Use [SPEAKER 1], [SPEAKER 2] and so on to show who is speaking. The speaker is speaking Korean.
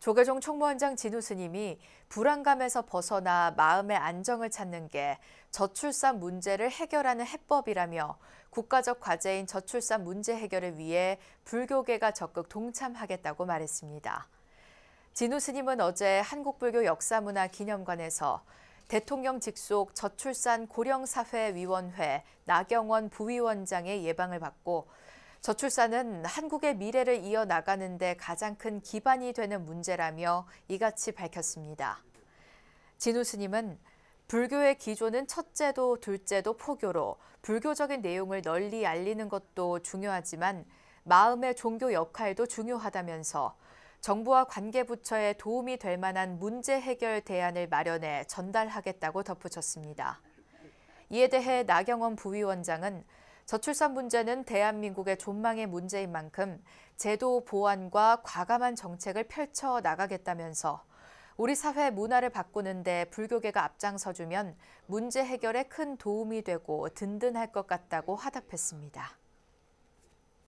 [SPEAKER 1] 조계종 총무원장 진우 스님이 불안감에서 벗어나 마음의 안정을 찾는 게 저출산 문제를 해결하는 해법이라며 국가적 과제인 저출산 문제 해결을 위해 불교계가 적극 동참하겠다고 말했습니다. 진우 스님은 어제 한국불교 역사문화 기념관에서 대통령 직속 저출산 고령사회위원회 나경원 부위원장의 예방을 받고 저출산은 한국의 미래를 이어나가는 데 가장 큰 기반이 되는 문제라며 이같이 밝혔습니다. 진우 스님은 불교의 기조는 첫째도 둘째도 포교로 불교적인 내용을 널리 알리는 것도 중요하지만 마음의 종교 역할도 중요하다면서 정부와 관계부처에 도움이 될 만한 문제 해결 대안을 마련해 전달하겠다고 덧붙였습니다. 이에 대해 나경원 부위원장은 저출산 문제는 대한민국의 존망의 문제인 만큼 제도 보완과 과감한 정책을 펼쳐 나가겠다면서 우리 사회 문화를 바꾸는데 불교계가 앞장서주면 문제 해결에 큰 도움이 되고 든든할 것 같다고 화답했습니다.